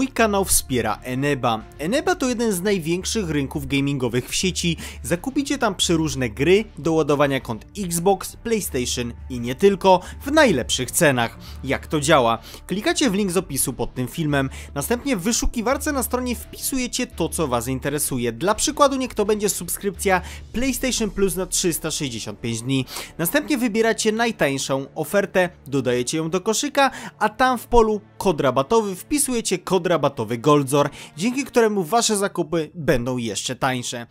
Mój kanał wspiera Eneba. Eneba to jeden z największych rynków gamingowych w sieci. Zakupicie tam przeróżne gry do ładowania kont Xbox, PlayStation i nie tylko w najlepszych cenach. Jak to działa? Klikacie w link z opisu pod tym filmem. Następnie w wyszukiwarce na stronie wpisujecie to, co Was interesuje. Dla przykładu niech to będzie subskrypcja PlayStation Plus na 365 dni. Następnie wybieracie najtańszą ofertę, dodajecie ją do koszyka, a tam w polu kod rabatowy wpisujecie kod rabatowy Goldzor, dzięki któremu wasze zakupy będą jeszcze tańsze.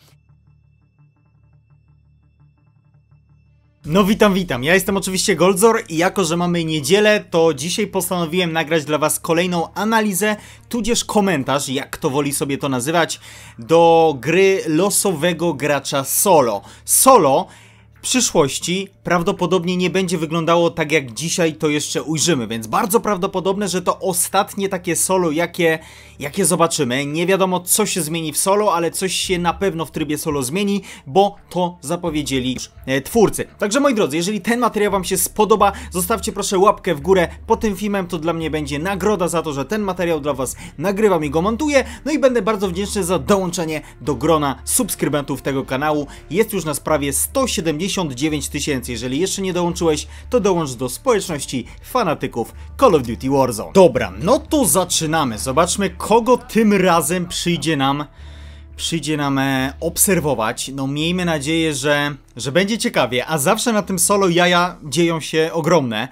No witam, witam. Ja jestem oczywiście Goldzor i jako, że mamy niedzielę, to dzisiaj postanowiłem nagrać dla Was kolejną analizę, tudzież komentarz, jak to woli sobie to nazywać, do gry losowego gracza solo. Solo przyszłości prawdopodobnie nie będzie wyglądało tak jak dzisiaj to jeszcze ujrzymy, więc bardzo prawdopodobne, że to ostatnie takie solo jakie, jakie zobaczymy. Nie wiadomo co się zmieni w solo, ale coś się na pewno w trybie solo zmieni, bo to zapowiedzieli już e, twórcy. Także moi drodzy, jeżeli ten materiał wam się spodoba, zostawcie proszę łapkę w górę po tym filmem, to dla mnie będzie nagroda za to, że ten materiał dla was nagrywam i go montuję, no i będę bardzo wdzięczny za dołączenie do grona subskrybentów tego kanału. Jest już na sprawie 170 69 tysięcy. Jeżeli jeszcze nie dołączyłeś, to dołącz do społeczności fanatyków Call of Duty Warzone. Dobra, no to zaczynamy. Zobaczmy, kogo tym razem przyjdzie nam przyjdzie nam e, obserwować. No miejmy nadzieję, że, że będzie ciekawie, a zawsze na tym solo jaja dzieją się ogromne.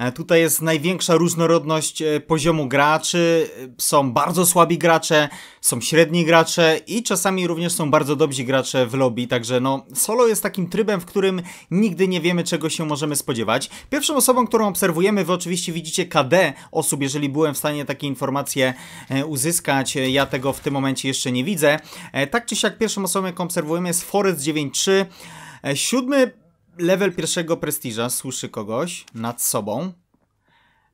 E, tutaj jest największa różnorodność e, poziomu graczy. E, są bardzo słabi gracze, są średni gracze i czasami również są bardzo dobrzy gracze w lobby. Także no, solo jest takim trybem, w którym nigdy nie wiemy czego się możemy spodziewać. Pierwszą osobą, którą obserwujemy, wy oczywiście widzicie KD osób, jeżeli byłem w stanie takie informacje uzyskać. Ja tego w tym momencie jeszcze nie widzę. Tak czy siak pierwszą osobą, jaką obserwujemy jest Forest 93. Siódmy level pierwszego prestiża słyszy kogoś nad sobą.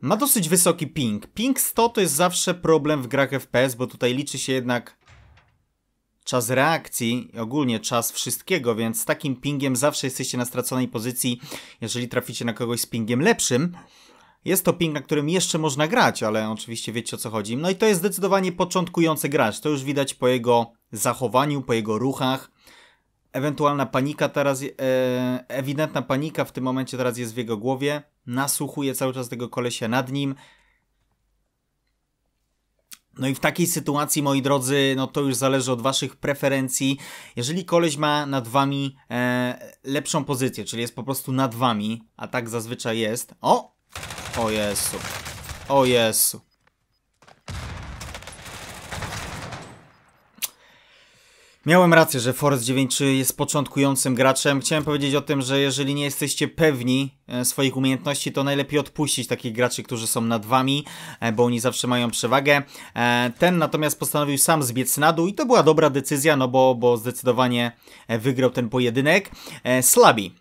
Ma dosyć wysoki ping. Ping 100 to jest zawsze problem w grach FPS, bo tutaj liczy się jednak czas reakcji i ogólnie czas wszystkiego, więc z takim pingiem zawsze jesteście na straconej pozycji, jeżeli traficie na kogoś z pingiem lepszym. Jest to ping, na którym jeszcze można grać, ale oczywiście wiecie o co chodzi. No i to jest zdecydowanie początkujący gracz. To już widać po jego zachowaniu, po jego ruchach ewentualna panika teraz, e, ewidentna panika w tym momencie teraz jest w jego głowie. Nasłuchuje cały czas tego kolesia nad nim. No i w takiej sytuacji, moi drodzy, no to już zależy od waszych preferencji. Jeżeli koleś ma nad wami e, lepszą pozycję, czyli jest po prostu nad wami, a tak zazwyczaj jest. O! O Jezu. O Jezu. Miałem rację, że Forest 9 jest początkującym graczem. Chciałem powiedzieć o tym, że jeżeli nie jesteście pewni e, swoich umiejętności, to najlepiej odpuścić takich graczy, którzy są nad wami, e, bo oni zawsze mają przewagę. E, ten natomiast postanowił sam zbiec na dół i to była dobra decyzja, no bo, bo zdecydowanie wygrał ten pojedynek. Slabi.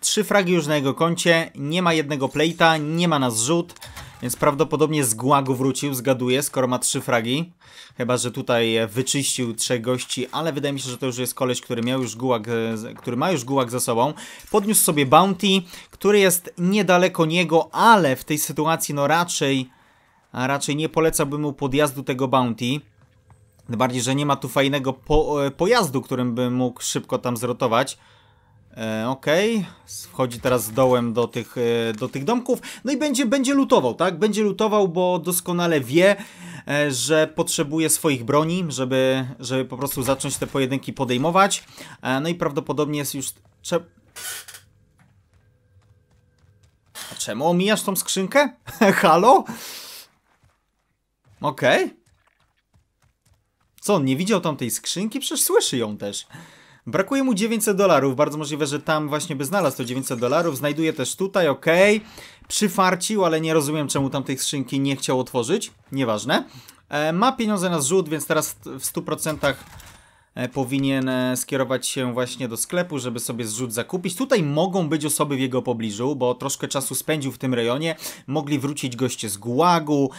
Trzy fragi już na jego koncie, nie ma jednego plejta, nie ma na zrzut. Więc prawdopodobnie z Guagu wrócił, zgaduję, skoro ma trzy fragi. Chyba, że tutaj e, wyczyścił trzech gości, ale wydaje mi się, że to już jest koleś, który miał już Guag, e, który ma już Guag za sobą. Podniósł sobie Bounty, który jest niedaleko niego, ale w tej sytuacji no raczej, raczej nie polecałbym mu podjazdu tego Bounty. Tym bardziej, że nie ma tu fajnego po, e, pojazdu, którym by mógł szybko tam zrotować. E, okej, okay. wchodzi teraz dołem do tych, e, do tych domków, no i będzie, będzie lutował, tak? Będzie lutował, bo doskonale wie, e, że potrzebuje swoich broni, żeby, żeby po prostu zacząć te pojedynki podejmować. No i prawdopodobnie jest już... Cze... A czemu omijasz tą skrzynkę? Halo? Okej. Okay. Co, on nie widział tam tej skrzynki? Przecież słyszy ją też. Brakuje mu 900 dolarów, bardzo możliwe, że tam właśnie by znalazł to 900 dolarów. Znajduje też tutaj, ok. Przyfarcił, ale nie rozumiem czemu tam tej skrzynki nie chciał otworzyć. Nieważne. E, ma pieniądze na zrzut, więc teraz w 100% E, powinien e, skierować się właśnie do sklepu, żeby sobie zrzut zakupić. Tutaj mogą być osoby w jego pobliżu, bo troszkę czasu spędził w tym rejonie, mogli wrócić goście z Gułagu,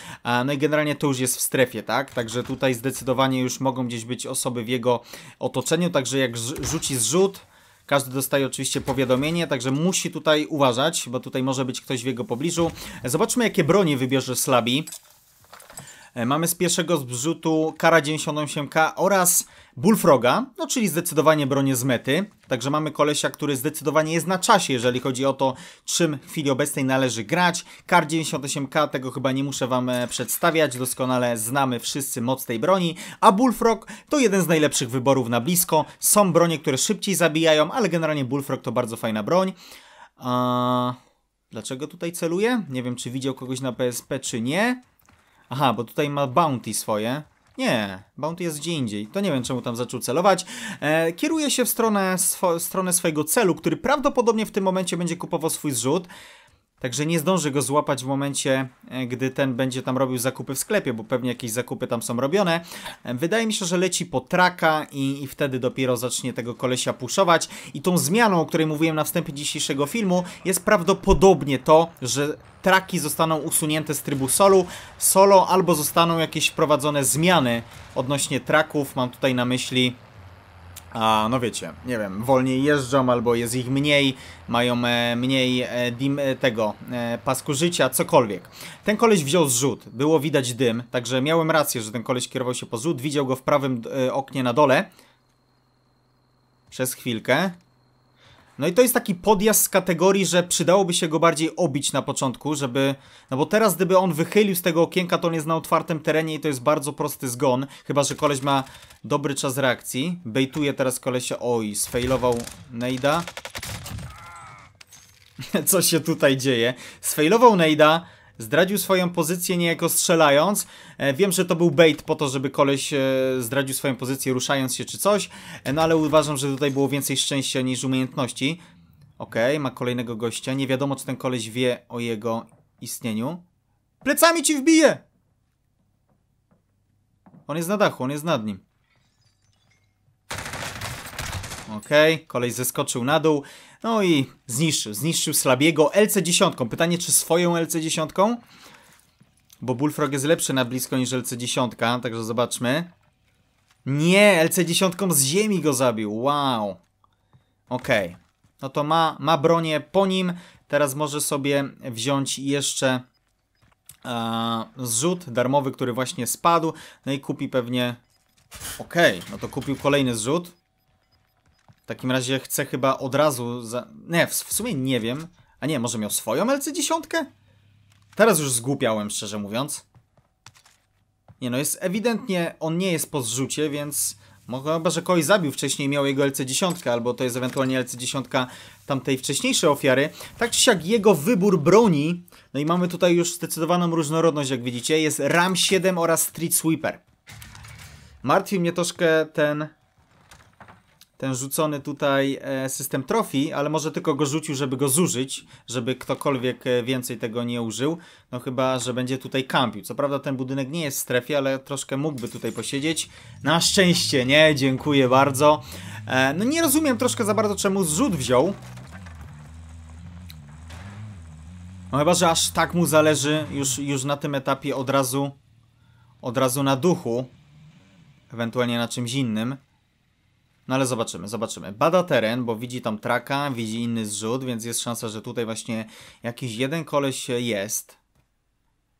no i generalnie to już jest w strefie, tak? Także tutaj zdecydowanie już mogą gdzieś być osoby w jego otoczeniu, także jak rzuci zrzut, każdy dostaje oczywiście powiadomienie, także musi tutaj uważać, bo tutaj może być ktoś w jego pobliżu. Zobaczmy, jakie bronie wybierze Slabi. E, mamy z pierwszego zbrzutu Kara 98K oraz Bullfroga, no czyli zdecydowanie bronię z mety. Także mamy kolesia, który zdecydowanie jest na czasie, jeżeli chodzi o to, czym w chwili obecnej należy grać. Kar 98K, tego chyba nie muszę Wam e, przedstawiać, doskonale znamy wszyscy moc tej broni, a Bullfrog to jeden z najlepszych wyborów na blisko. Są bronie, które szybciej zabijają, ale generalnie Bullfrog to bardzo fajna broń. A... Dlaczego tutaj celuję? Nie wiem, czy widział kogoś na PSP, czy nie. Aha, bo tutaj ma bounty swoje. Nie, bounty jest gdzie indziej. To nie wiem, czemu tam zaczął celować. E, kieruje się w stronę, swo, stronę swojego celu, który prawdopodobnie w tym momencie będzie kupował swój zrzut. Także nie zdąży go złapać w momencie, e, gdy ten będzie tam robił zakupy w sklepie, bo pewnie jakieś zakupy tam są robione. E, wydaje mi się, że leci po traka i, i wtedy dopiero zacznie tego kolesia puszować. I tą zmianą, o której mówiłem na wstępie dzisiejszego filmu, jest prawdopodobnie to, że traki zostaną usunięte z trybu solo, solo albo zostaną jakieś wprowadzone zmiany odnośnie traków. Mam tutaj na myśli a no wiecie, nie wiem, wolniej jeżdżą albo jest ich mniej, mają e, mniej e, dim, e, tego pasku życia, cokolwiek. Ten koleś wziął zrzut, było widać dym, także miałem rację, że ten koleś kierował się po zrzut, widział go w prawym oknie na dole przez chwilkę, no i to jest taki podjazd z kategorii, że przydałoby się go bardziej obić na początku, żeby... No bo teraz gdyby on wychylił z tego okienka, to on jest na otwartym terenie i to jest bardzo prosty zgon. Chyba, że koleś ma dobry czas reakcji. Bejtuje teraz kolesia... Oj, sfejlował Nejda. Co się tutaj dzieje? Sfejlował Nejda Zdradził swoją pozycję niejako strzelając. E, wiem, że to był bait po to, żeby koleś e, zdradził swoją pozycję ruszając się czy coś, e, no ale uważam, że tutaj było więcej szczęścia niż umiejętności. Okej, okay, ma kolejnego gościa. Nie wiadomo, czy ten koleś wie o jego istnieniu. Plecami ci wbije! On jest na dachu, on jest nad nim. Okej, okay. kolej zeskoczył na dół. No i zniszczył, zniszczył Slabiego LC10. Pytanie, czy swoją LC10? Bo Bullfrog jest lepszy na blisko niż LC10, także zobaczmy. Nie, LC10 z ziemi go zabił, wow. Okej, okay. no to ma, ma bronię po nim. Teraz może sobie wziąć jeszcze e, zrzut darmowy, który właśnie spadł. No i kupi pewnie... Okej, okay. no to kupił kolejny zrzut. W takim razie chcę chyba od razu. Za... Nie, w, w sumie nie wiem. A nie, może miał swoją LC10? Teraz już zgłupiałem, szczerze mówiąc. Nie no, jest ewidentnie, on nie jest po zrzucie, więc może chyba, że kogoś zabił wcześniej, miał jego LC10, albo to jest ewentualnie LC10 tamtej wcześniejszej ofiary. Tak czy siak jego wybór broni, no i mamy tutaj już zdecydowaną różnorodność, jak widzicie, jest RAM 7 oraz Street Sweeper. Martwi mnie troszkę ten ten rzucony tutaj e, system trofi, ale może tylko go rzucił, żeby go zużyć, żeby ktokolwiek e, więcej tego nie użył. No chyba, że będzie tutaj kampił. Co prawda ten budynek nie jest w strefie, ale troszkę mógłby tutaj posiedzieć. Na szczęście nie, dziękuję bardzo. E, no nie rozumiem troszkę za bardzo czemu zrzut wziął. No chyba, że aż tak mu zależy już, już na tym etapie od razu od razu na duchu. Ewentualnie na czymś innym. No ale zobaczymy, zobaczymy. Bada teren, bo widzi tam traka, widzi inny zrzut, więc jest szansa, że tutaj właśnie jakiś jeden koleś jest.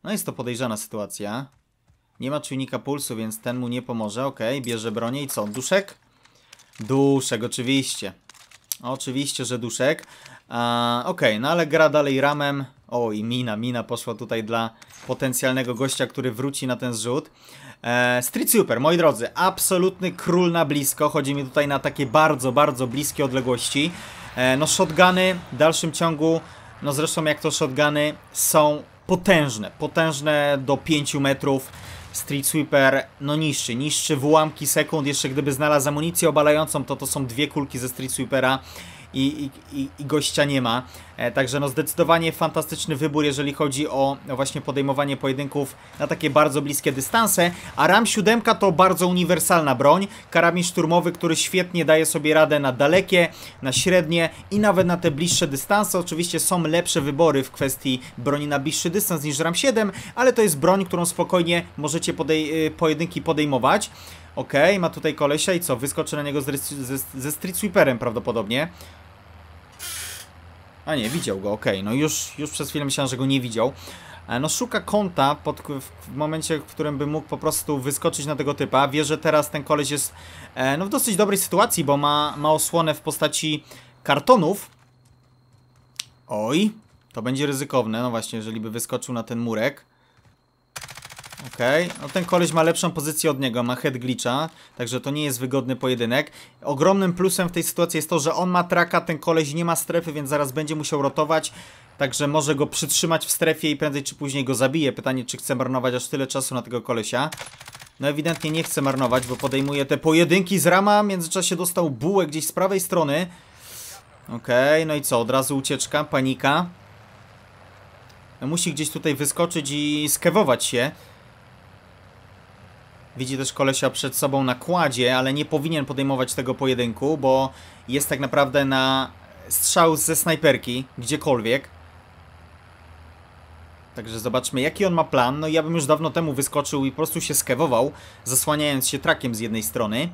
No jest to podejrzana sytuacja. Nie ma czujnika pulsu, więc ten mu nie pomoże. Ok, bierze bronię i co? Duszek? Duszek, oczywiście. Oczywiście, że duszek. ok, no ale gra dalej ramem. O, i mina, mina poszła tutaj dla potencjalnego gościa, który wróci na ten zrzut. E, Street Super, moi drodzy, absolutny król na blisko. Chodzi mi tutaj na takie bardzo, bardzo bliskie odległości. E, no, shotguny w dalszym ciągu, no zresztą jak to shotguny, są potężne. Potężne do 5 metrów. Street Sweeper no niższy, niższy w ułamki sekund, jeszcze gdyby znalazł amunicję obalającą, to to są dwie kulki ze Street Sweepera, i, i, i gościa nie ma. E, także no zdecydowanie fantastyczny wybór, jeżeli chodzi o no, właśnie podejmowanie pojedynków na takie bardzo bliskie dystanse, a RAM 7 to bardzo uniwersalna broń, karabin szturmowy, który świetnie daje sobie radę na dalekie, na średnie i nawet na te bliższe dystanse. Oczywiście są lepsze wybory w kwestii broni na bliższy dystans niż RAM 7, ale to jest broń, którą spokojnie możecie podej y, pojedynki podejmować. Okej, okay, ma tutaj kolesia i co? Wyskoczy na niego ze, ze, ze Street Sweeperem prawdopodobnie. A nie, widział go, okej. Okay. No już, już przez chwilę myślałem, że go nie widział. E, no szuka kąta pod, w momencie, w którym by mógł po prostu wyskoczyć na tego typa. Wie, że teraz ten koleś jest e, no, w dosyć dobrej sytuacji, bo ma, ma osłonę w postaci kartonów. Oj, to będzie ryzykowne, no właśnie, jeżeli by wyskoczył na ten murek. Okej, okay. no ten koleś ma lepszą pozycję od niego, ma head glitcha, także to nie jest wygodny pojedynek. Ogromnym plusem w tej sytuacji jest to, że on ma traka, ten koleś nie ma strefy, więc zaraz będzie musiał rotować, także może go przytrzymać w strefie i prędzej czy później go zabije. Pytanie, czy chce marnować aż tyle czasu na tego kolesia. No ewidentnie nie chce marnować, bo podejmuje te pojedynki z rama, w międzyczasie dostał bułę gdzieś z prawej strony. Okej, okay, no i co, od razu ucieczka, panika. No musi gdzieś tutaj wyskoczyć i skewować się. Widzi też kolesia przed sobą na kładzie, ale nie powinien podejmować tego pojedynku, bo jest tak naprawdę na strzał ze snajperki, gdziekolwiek. Także zobaczmy, jaki on ma plan. No ja bym już dawno temu wyskoczył i po prostu się skewował, zasłaniając się trakiem z jednej strony.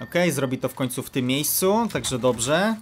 Ok, zrobi to w końcu w tym miejscu, także dobrze.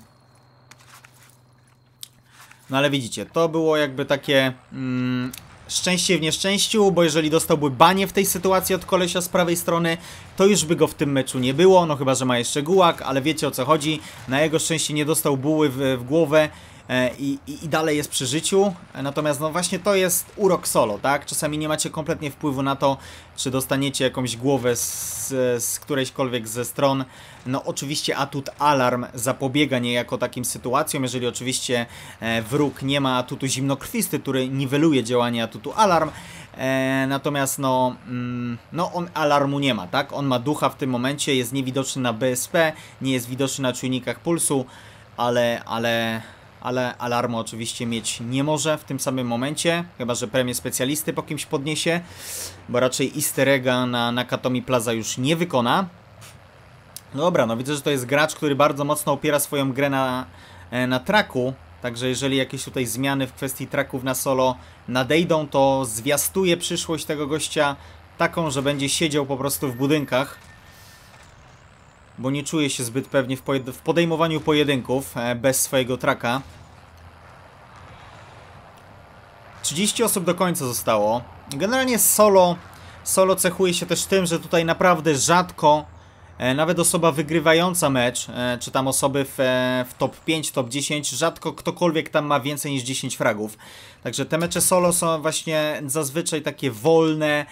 No ale widzicie, to było jakby takie... Mm, szczęście w nieszczęściu, bo jeżeli dostałby banie w tej sytuacji od kolesia z prawej strony, to już by go w tym meczu nie było, no chyba, że ma jeszcze gułak, ale wiecie o co chodzi. Na jego szczęście nie dostał buły w, w głowę, E, i, i, i, dalej jest przy życiu. Natomiast no właśnie to jest urok solo, tak? Czasami nie macie kompletnie wpływu na to, czy dostaniecie jakąś głowę z, z którejśkolwiek ze stron. No oczywiście atut alarm zapobiega niejako takim sytuacjom, jeżeli oczywiście e, wróg nie ma atutu zimnokrwisty, który niweluje działanie atutu alarm. E, natomiast no, mm, no on alarmu nie ma, tak? On ma ducha w tym momencie, jest niewidoczny na BSP, nie jest widoczny na czujnikach pulsu, ale, ale ale alarmu oczywiście mieć nie może w tym samym momencie, chyba że premię specjalisty po kimś podniesie, bo raczej easter egga na Nakatomi Plaza już nie wykona. Dobra, no widzę, że to jest gracz, który bardzo mocno opiera swoją grę na, e, na traku, Także jeżeli jakieś tutaj zmiany w kwestii traków na solo nadejdą, to zwiastuje przyszłość tego gościa taką, że będzie siedział po prostu w budynkach bo nie czuję się zbyt pewnie w, w podejmowaniu pojedynków e, bez swojego traka. 30 osób do końca zostało. Generalnie solo, solo cechuje się też tym, że tutaj naprawdę rzadko e, nawet osoba wygrywająca mecz, e, czy tam osoby w, w, top 5, top 10, rzadko ktokolwiek tam ma więcej niż 10 fragów. Także te mecze solo są właśnie zazwyczaj takie wolne,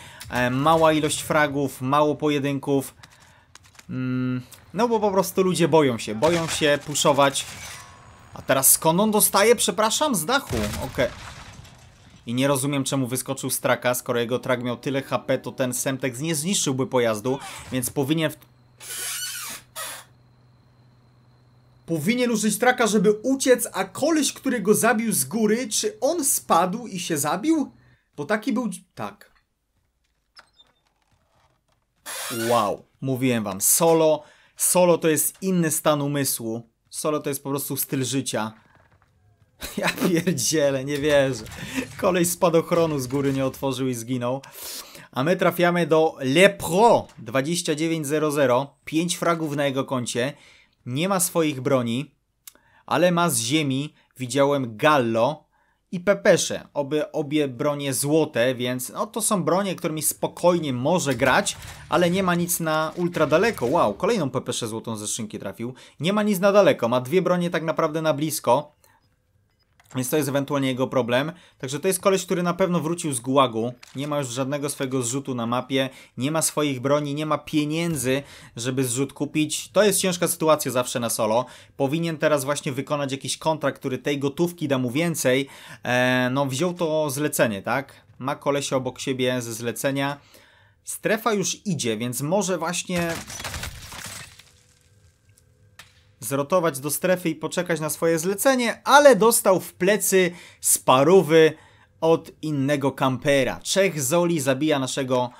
mała ilość fragów, mało pojedynków. Mm, no bo po prostu ludzie boją się, boją się puszować. A teraz skąd on dostaje? Przepraszam, z dachu. Okej. Okay. I nie rozumiem czemu wyskoczył z traka, skoro jego trak miał tyle HP, to ten Semtex nie zniszczyłby pojazdu, więc powinien... W... Powinien użyć traka, żeby uciec, a koleś, który go zabił z góry, czy on spadł i się zabił? Bo taki był... tak. Wow. Mówiłem wam, solo. Solo to jest inny stan umysłu. Solo to jest po prostu styl życia. Ja pierdzielę, nie wierzę. Kolej spadochronu z góry nie otworzył i zginął. A my trafiamy do Lepro 2900. pięć fragów na jego koncie. Nie ma swoich broni, ale ma z ziemi. Widziałem Gallo, i pepesze. Oby obie bronie złote, więc no to są bronie, którymi spokojnie może grać, ale nie ma nic na ultra daleko. Wow, kolejną pepeszę złotą ze szynki trafił. Nie ma nic na daleko, ma dwie bronie tak naprawdę na blisko. Więc to jest ewentualnie jego problem. Także to jest koleś, który na pewno wrócił z gułagu. Nie ma już żadnego swojego zrzutu na mapie, nie ma swoich broni, nie ma pieniędzy, żeby zrzut kupić. To jest ciężka sytuacja zawsze na solo. Powinien teraz właśnie wykonać jakiś kontrakt, który tej gotówki da mu więcej. E, no wziął to zlecenie, tak? Ma kolesie obok siebie ze zlecenia. Strefa już idzie, więc może właśnie zrotować do strefy i poczekać na swoje zlecenie, ale dostał w plecy sparowy od innego kampera. Czech Zoli zabija naszego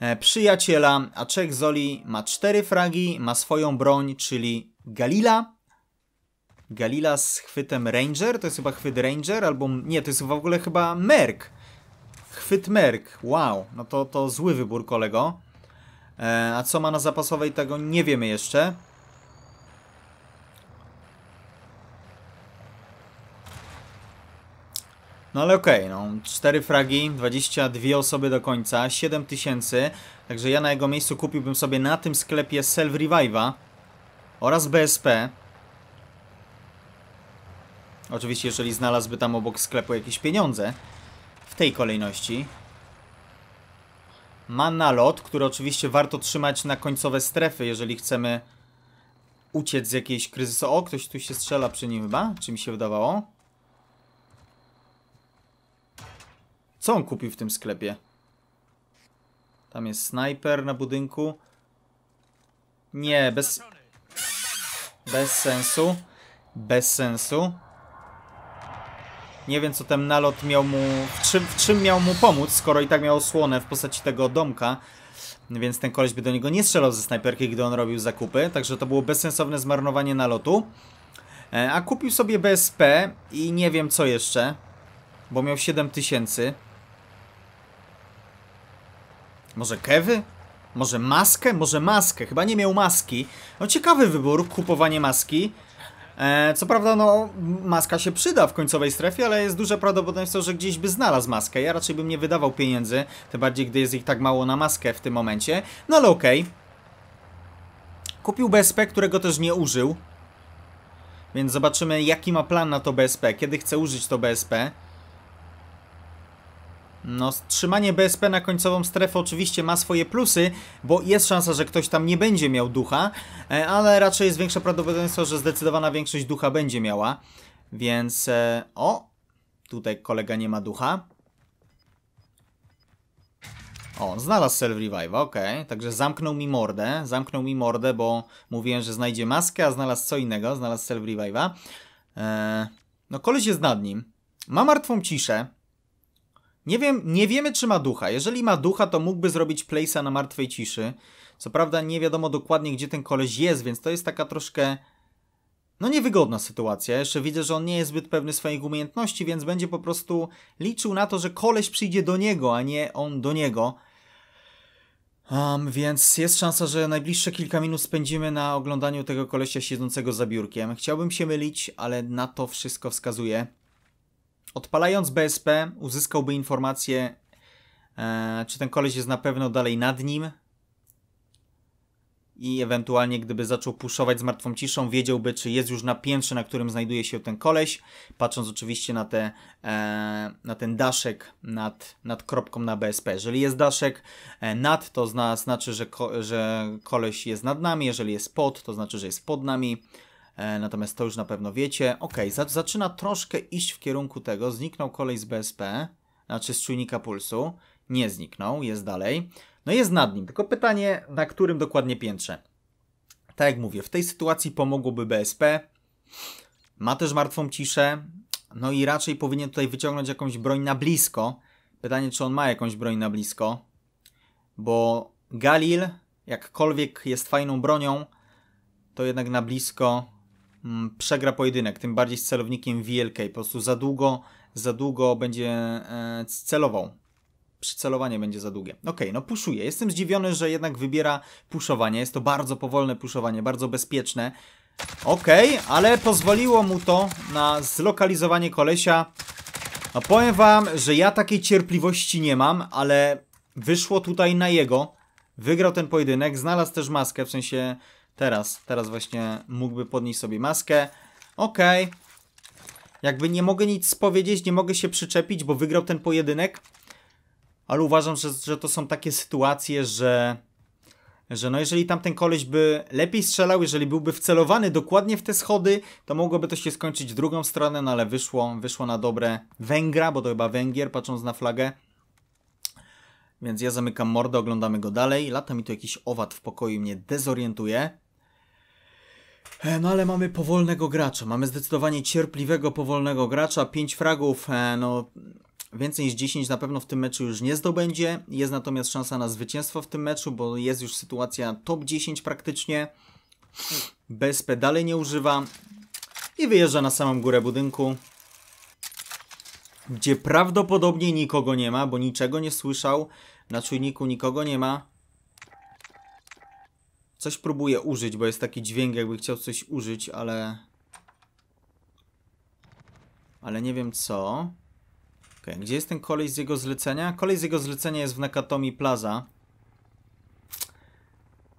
e, przyjaciela, a Czech Zoli ma cztery fragi, ma swoją broń, czyli Galila. Galila z chwytem Ranger, to jest chyba chwyt Ranger, albo nie, to jest w ogóle chyba Merk. Chwyt Merk, wow, no to, to zły wybór kolego. E, a co ma na zapasowej tego nie wiemy jeszcze. No ale okej, okay, no 4 fragi, 22 osoby do końca, 7 tysięcy. Także ja na jego miejscu kupiłbym sobie na tym sklepie Self Revive'a oraz BSP. Oczywiście, jeżeli znalazłby tam obok sklepu jakieś pieniądze w tej kolejności. Ma nalot, który oczywiście warto trzymać na końcowe strefy, jeżeli chcemy uciec z jakiejś kryzysu. O, ktoś tu się strzela przy nim chyba, czy mi się wydawało. Co on kupił w tym sklepie? Tam jest snajper na budynku. Nie, bez... Bez sensu. Bez sensu. Nie wiem, co ten nalot miał mu... W czym, w czym miał mu pomóc, skoro i tak miał osłonę w postaci tego domka. Więc ten koleś by do niego nie strzelał ze snajperki, gdy on robił zakupy. Także to było bezsensowne zmarnowanie nalotu. E, a kupił sobie BSP i nie wiem co jeszcze. Bo miał 7000. tysięcy. Może kewy? Może maskę? Może maskę. Chyba nie miał maski. No ciekawy wybór, kupowanie maski. E, co prawda, no, maska się przyda w końcowej strefie, ale jest duże prawdopodobieństwo, że gdzieś by znalazł maskę. Ja raczej bym nie wydawał pieniędzy, tym bardziej, gdy jest ich tak mało na maskę w tym momencie. No ale okej. Okay. Kupił BSP, którego też nie użył. Więc zobaczymy, jaki ma plan na to BSP, kiedy chce użyć to BSP. No, trzymanie BSP na końcową strefę oczywiście ma swoje plusy, bo jest szansa, że ktoś tam nie będzie miał ducha, e, ale raczej jest większe prawdopodobieństwo, że zdecydowana większość ducha będzie miała. Więc, e, o, tutaj kolega nie ma ducha. O, znalazł Self Revive, ok. Także zamknął mi mordę. Zamknął mi mordę, bo mówiłem, że znajdzie maskę, a znalazł co innego. Znalazł Self Revive'a. Eee, no, koleś jest nad nim. Ma martwą ciszę. Nie wiem, nie wiemy czy ma ducha. Jeżeli ma ducha, to mógłby zrobić Playsa na martwej ciszy. Co prawda nie wiadomo dokładnie, gdzie ten koleś jest, więc to jest taka troszkę... No niewygodna sytuacja. Jeszcze widzę, że on nie jest zbyt pewny swoich umiejętności, więc będzie po prostu liczył na to, że koleś przyjdzie do niego, a nie on do niego. Um, więc jest szansa, że najbliższe kilka minut spędzimy na oglądaniu tego koleścia siedzącego za biurkiem. Chciałbym się mylić, ale na to wszystko wskazuje. Odpalając BSP uzyskałby informację, e, czy ten koleś jest na pewno dalej nad nim i ewentualnie gdyby zaczął puszować z martwą ciszą, wiedziałby, czy jest już na piętrze, na którym znajduje się ten koleś, patrząc oczywiście na, te, e, na ten daszek nad, nad kropką na BSP. Jeżeli jest daszek e, nad, to zna, znaczy, że, ko, że koleś jest nad nami, jeżeli jest pod, to znaczy, że jest pod nami. E, natomiast to już na pewno wiecie. Ok, zaczyna troszkę iść w kierunku tego. Zniknął kolej z BSP, znaczy z czujnika pulsu. Nie zniknął, jest dalej. No jest nad nim, tylko pytanie, na którym dokładnie piętrze. Tak jak mówię, w tej sytuacji pomogłoby BSP. Ma też martwą ciszę. No i raczej powinien tutaj wyciągnąć jakąś broń na blisko. Pytanie, czy on ma jakąś broń na blisko. Bo Galil, jakkolwiek jest fajną bronią, to jednak na blisko Mm, przegra pojedynek, tym bardziej z celownikiem VLK. Po prostu za długo, za długo będzie e, celował. Przycelowanie będzie za długie. Ok, no puszuje. Jestem zdziwiony, że jednak wybiera puszowanie. Jest to bardzo powolne puszowanie, bardzo bezpieczne. Ok, ale pozwoliło mu to na zlokalizowanie kolesia. No powiem wam, że ja takiej cierpliwości nie mam, ale wyszło tutaj na jego. Wygrał ten pojedynek, znalazł też maskę, w sensie Teraz, teraz właśnie mógłby podnieść sobie maskę. Okej. Okay. Jakby nie mogę nic powiedzieć, nie mogę się przyczepić, bo wygrał ten pojedynek. Ale uważam, że, że to są takie sytuacje, że że no jeżeli tamten koleś by lepiej strzelał, jeżeli byłby wcelowany dokładnie w te schody, to mogłoby to się skończyć drugą stronę, no ale wyszło, wyszło na dobre Węgra, bo to chyba Węgier, patrząc na flagę. Więc ja zamykam mordę, oglądamy go dalej. Lata mi tu jakiś owad w pokoju mnie dezorientuje. E, no ale mamy powolnego gracza, mamy zdecydowanie cierpliwego, powolnego gracza, 5 fragów, e, no więcej niż 10 na pewno w tym meczu już nie zdobędzie, jest natomiast szansa na zwycięstwo w tym meczu, bo jest już sytuacja top 10 praktycznie, BSP dalej nie używa i wyjeżdża na samą górę budynku, gdzie prawdopodobnie nikogo nie ma, bo niczego nie słyszał, na czujniku nikogo nie ma, Coś próbuję użyć, bo jest taki dźwięk, jakby chciał coś użyć, ale... Ale nie wiem co. Okay. Gdzie jest ten kolej z jego zlecenia? Kolej z jego zlecenia jest w Nakatomi Plaza.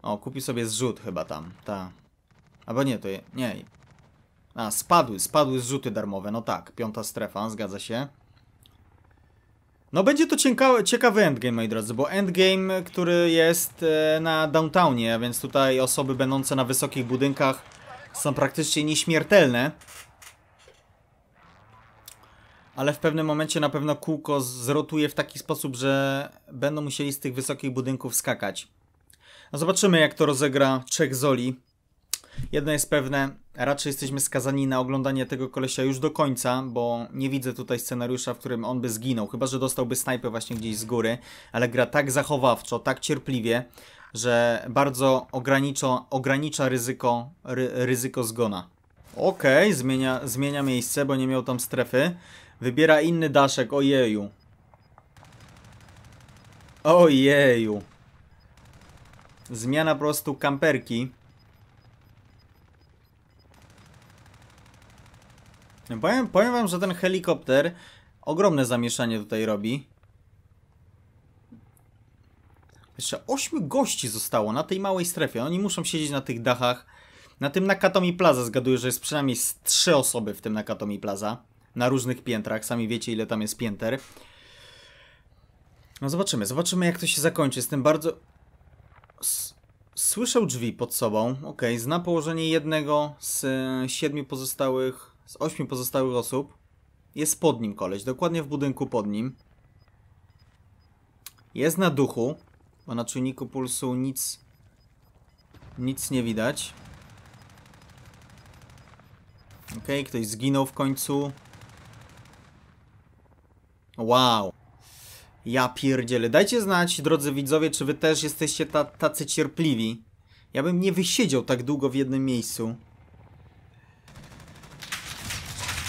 O, kupi sobie zrzut chyba tam, ta. Albo nie, to je... nie. A, spadły, spadły zrzuty darmowe, no tak, piąta strefa, zgadza się. No będzie to ciekawe, ciekawy endgame, moi drodzy, bo endgame, który jest e, na downtownie, więc tutaj osoby będące na wysokich budynkach są praktycznie nieśmiertelne. Ale w pewnym momencie na pewno kółko zrotuje w taki sposób, że będą musieli z tych wysokich budynków skakać. No zobaczymy jak to rozegra Czech Zoli. Jedno jest pewne, raczej jesteśmy skazani na oglądanie tego kolesia już do końca, bo nie widzę tutaj scenariusza, w którym on by zginął, chyba że dostałby snajpę właśnie gdzieś z góry, ale gra tak zachowawczo, tak cierpliwie, że bardzo ogranicza, ogranicza ryzyko, ry, ryzyko zgona. Okej, okay, zmienia, zmienia miejsce, bo nie miał tam strefy. Wybiera inny daszek, ojeju. Ojeju. Zmiana po prostu kamperki. Powiem, powiem wam, że ten helikopter ogromne zamieszanie tutaj robi. Jeszcze 8 gości zostało na tej małej strefie. Oni muszą siedzieć na tych dachach. Na tym Nakatomi Plaza zgaduję, że jest przynajmniej trzy osoby w tym Nakatomi Plaza. Na różnych piętrach. Sami wiecie, ile tam jest pięter. No zobaczymy. Zobaczymy, jak to się zakończy. Jestem bardzo... Słyszał drzwi pod sobą. Ok, zna położenie jednego z siedmiu pozostałych z ośmiu pozostałych osób jest pod nim koleś, dokładnie w budynku pod nim. Jest na duchu, bo na czujniku pulsu nic nic nie widać. Ok, ktoś zginął w końcu. Wow. Ja pierdzielę. Dajcie znać, drodzy widzowie, czy wy też jesteście tacy cierpliwi. Ja bym nie wysiedział tak długo w jednym miejscu.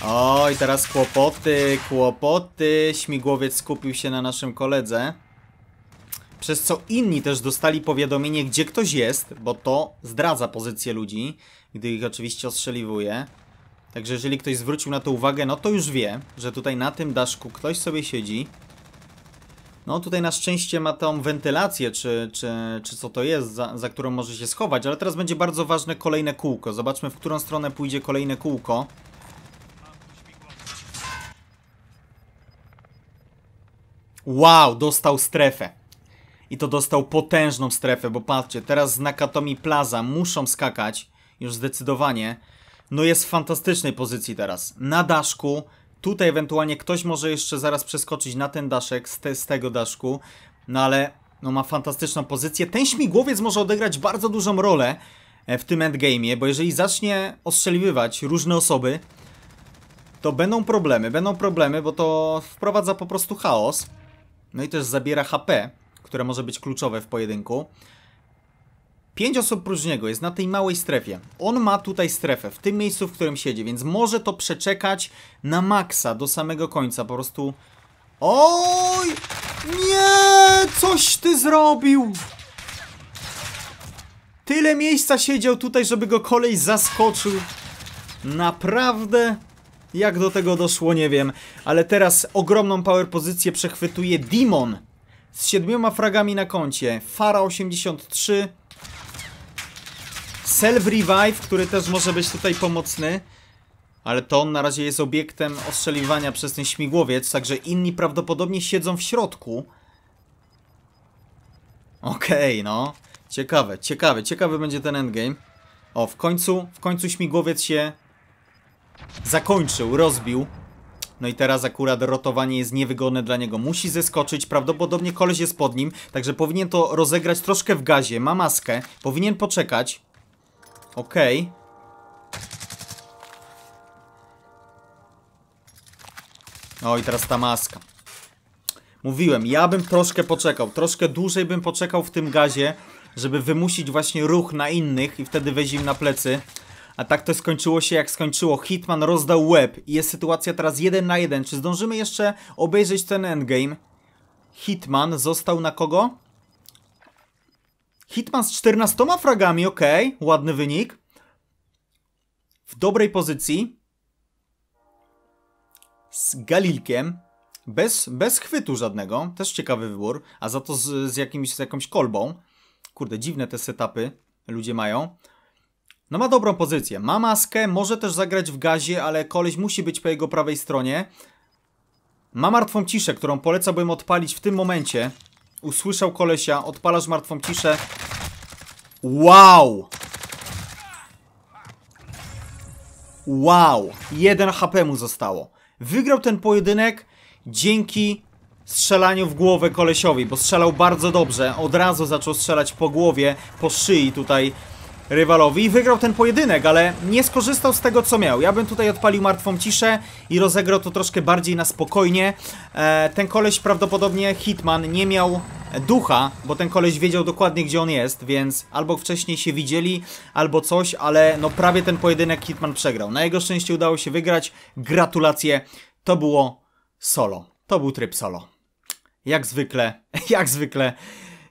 Oj, teraz kłopoty, kłopoty. Śmigłowiec skupił się na naszym koledze. Przez co inni też dostali powiadomienie, gdzie ktoś jest, bo to zdradza pozycję ludzi, gdy ich oczywiście ostrzeliwuje. Także jeżeli ktoś zwrócił na to uwagę, no to już wie, że tutaj na tym daszku ktoś sobie siedzi. No tutaj na szczęście ma tą wentylację, czy, czy, czy co to jest, za, za którą może się schować, ale teraz będzie bardzo ważne kolejne kółko. Zobaczmy, w którą stronę pójdzie kolejne kółko. Wow, dostał strefę. I to dostał potężną strefę, bo patrzcie, teraz z Nakatomi Plaza muszą skakać, już zdecydowanie. No jest w fantastycznej pozycji teraz. Na daszku, tutaj ewentualnie ktoś może jeszcze zaraz przeskoczyć na ten daszek z, te, z tego daszku. No ale no ma fantastyczną pozycję. Ten śmigłowiec może odegrać bardzo dużą rolę e, w tym endgame'ie, bo jeżeli zacznie ostrzeliwać różne osoby, to będą problemy, będą problemy, bo to wprowadza po prostu chaos no i też zabiera HP, które może być kluczowe w pojedynku. Pięć osób prócz niego jest na tej małej strefie. On ma tutaj strefę, w tym miejscu, w którym siedzi, więc może to przeczekać na maksa do samego końca. Po prostu... Oj! Nie! Coś ty zrobił! Tyle miejsca siedział tutaj, żeby go kolej zaskoczył. Naprawdę jak do tego doszło, nie wiem. Ale teraz ogromną power pozycję przechwytuje Demon z siedmioma fragami na koncie. Fara 83. Self Revive, który też może być tutaj pomocny. Ale to on na razie jest obiektem ostrzeliwania przez ten śmigłowiec, także inni prawdopodobnie siedzą w środku. Okej, okay, no. Ciekawe, ciekawe, ciekawy będzie ten endgame. O, w końcu, w końcu śmigłowiec się Zakończył, rozbił. No i teraz akurat rotowanie jest niewygodne dla niego. Musi zeskoczyć, prawdopodobnie koleś jest pod nim, także powinien to rozegrać troszkę w gazie. Ma maskę, powinien poczekać. Okej. Okay. O no i teraz ta maska. Mówiłem, ja bym troszkę poczekał, troszkę dłużej bym poczekał w tym gazie, żeby wymusić właśnie ruch na innych i wtedy weź im na plecy. A tak to skończyło się jak skończyło. Hitman rozdał łeb i jest sytuacja teraz jeden na jeden. Czy zdążymy jeszcze obejrzeć ten endgame? Hitman został na kogo? Hitman z 14 fragami, ok, ładny wynik. W dobrej pozycji. Z Galilkiem. Bez, bez chwytu żadnego, też ciekawy wybór, a za to z, z, jakimś, z jakąś kolbą. Kurde, dziwne te setupy ludzie mają. No ma dobrą pozycję, ma maskę, może też zagrać w gazie, ale koleś musi być po jego prawej stronie. Ma martwą ciszę, którą polecałbym odpalić w tym momencie. Usłyszał kolesia, odpalasz martwą ciszę. Wow! Wow! Jeden HP mu zostało. Wygrał ten pojedynek dzięki strzelaniu w głowę kolesiowi, bo strzelał bardzo dobrze. Od razu zaczął strzelać po głowie, po szyi tutaj rywalowi i wygrał ten pojedynek, ale nie skorzystał z tego, co miał. Ja bym tutaj odpalił martwą ciszę i rozegrał to troszkę bardziej na spokojnie. E, ten koleś prawdopodobnie, Hitman, nie miał ducha, bo ten koleś wiedział dokładnie, gdzie on jest, więc albo wcześniej się widzieli, albo coś, ale no prawie ten pojedynek Hitman przegrał. Na jego szczęście udało się wygrać. Gratulacje. To było solo. To był tryb solo. Jak zwykle, jak zwykle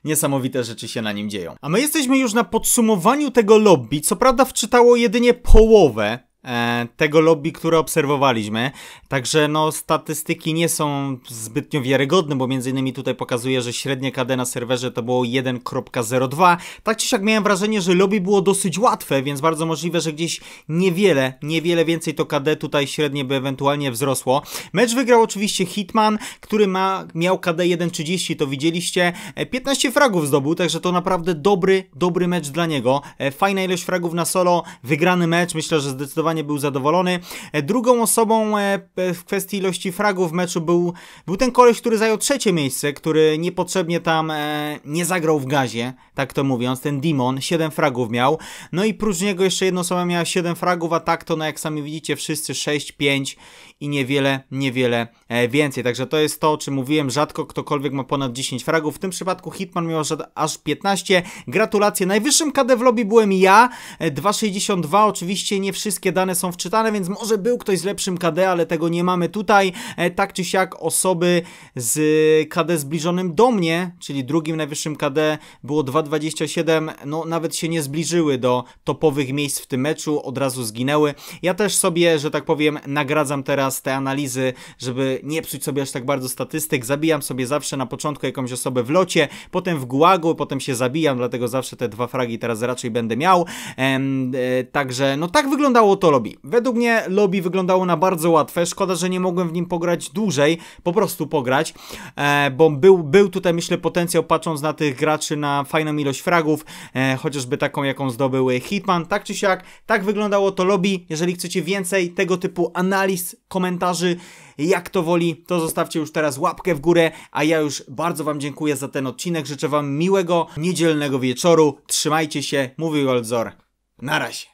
niesamowite rzeczy się na nim dzieją. A my jesteśmy już na podsumowaniu tego lobby, co prawda wczytało jedynie połowę E, tego lobby, które obserwowaliśmy. Także no, statystyki nie są zbytnio wiarygodne, bo między innymi tutaj pokazuje, że średnie KD na serwerze to było 1.02. Tak czy siak miałem wrażenie, że lobby było dosyć łatwe, więc bardzo możliwe, że gdzieś niewiele, niewiele więcej to KD tutaj średnie by ewentualnie wzrosło. Mecz wygrał oczywiście Hitman, który ma, miał KD 1.30, to widzieliście. 15 e, fragów zdobył, także to naprawdę dobry, dobry mecz dla niego. E, fajna ilość fragów na solo, wygrany mecz, myślę, że zdecydowanie zdecydowanie był zadowolony. E, drugą osobą e, w kwestii ilości fragów w meczu był, był ten koleś, który zajął trzecie miejsce, który niepotrzebnie tam e, nie zagrał w gazie, tak to mówiąc, ten Demon, 7 fragów miał. No i prócz niego jeszcze jedna osoba miała 7 fragów, a tak to, no jak sami widzicie, wszyscy 6, 5 i niewiele, niewiele więcej. Także to jest to, o czym mówiłem, rzadko ktokolwiek ma ponad 10 fragów. W tym przypadku Hitman miał aż 15. Gratulacje. Najwyższym KD w lobby byłem ja, 2,62. Oczywiście nie wszystkie dane są wczytane, więc może był ktoś z lepszym KD, ale tego nie mamy tutaj. E, tak czy siak osoby z KD zbliżonym do mnie, czyli drugim najwyższym KD było 2,27, no nawet się nie zbliżyły do topowych miejsc w tym meczu, od razu zginęły. Ja też sobie, że tak powiem, nagradzam teraz te analizy, żeby nie psuć sobie aż tak bardzo statystyk. Zabijam sobie zawsze na początku jakąś osobę w locie, potem w gułagu, potem się zabijam, dlatego zawsze te dwa fragi teraz raczej będę miał. Ehm, e, także no tak wyglądało to lobby? Według mnie lobby wyglądało na bardzo łatwe, szkoda, że nie mogłem w nim pograć dłużej, po prostu pograć, e, bo był, był tutaj myślę potencjał patrząc na tych graczy na fajną ilość fragów, e, chociażby taką jaką zdobył Hitman, tak czy siak, tak wyglądało to lobby, jeżeli chcecie więcej tego typu analiz, komentarzy, jak to woli, to zostawcie już teraz łapkę w górę, a ja już bardzo Wam dziękuję za ten odcinek, życzę Wam miłego niedzielnego wieczoru, trzymajcie się, mówił Goldzor. na razie.